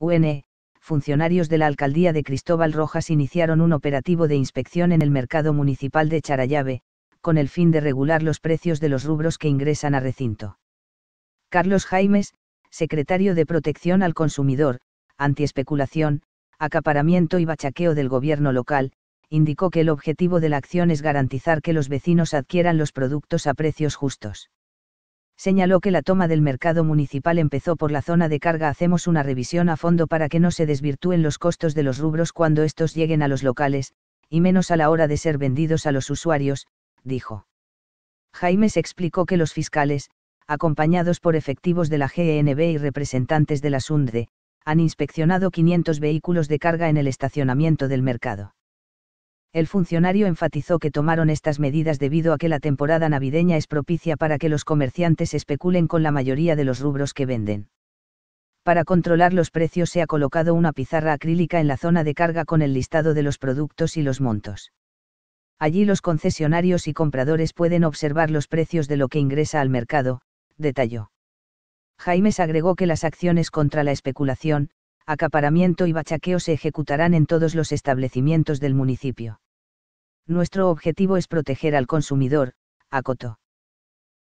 UN, e. funcionarios de la alcaldía de Cristóbal Rojas iniciaron un operativo de inspección en el mercado municipal de Charayave, con el fin de regular los precios de los rubros que ingresan a recinto. Carlos Jaimes, secretario de Protección al Consumidor, Antiespeculación, Acaparamiento y Bachaqueo del Gobierno local, indicó que el objetivo de la acción es garantizar que los vecinos adquieran los productos a precios justos señaló que la toma del mercado municipal empezó por la zona de carga. Hacemos una revisión a fondo para que no se desvirtúen los costos de los rubros cuando estos lleguen a los locales, y menos a la hora de ser vendidos a los usuarios, dijo. Jaimes explicó que los fiscales, acompañados por efectivos de la GNB e y representantes de la SUNDE, han inspeccionado 500 vehículos de carga en el estacionamiento del mercado el funcionario enfatizó que tomaron estas medidas debido a que la temporada navideña es propicia para que los comerciantes especulen con la mayoría de los rubros que venden. Para controlar los precios se ha colocado una pizarra acrílica en la zona de carga con el listado de los productos y los montos. Allí los concesionarios y compradores pueden observar los precios de lo que ingresa al mercado, detalló. Jaimes agregó que las acciones contra la especulación, acaparamiento y bachaqueo se ejecutarán en todos los establecimientos del municipio nuestro objetivo es proteger al consumidor, acotó.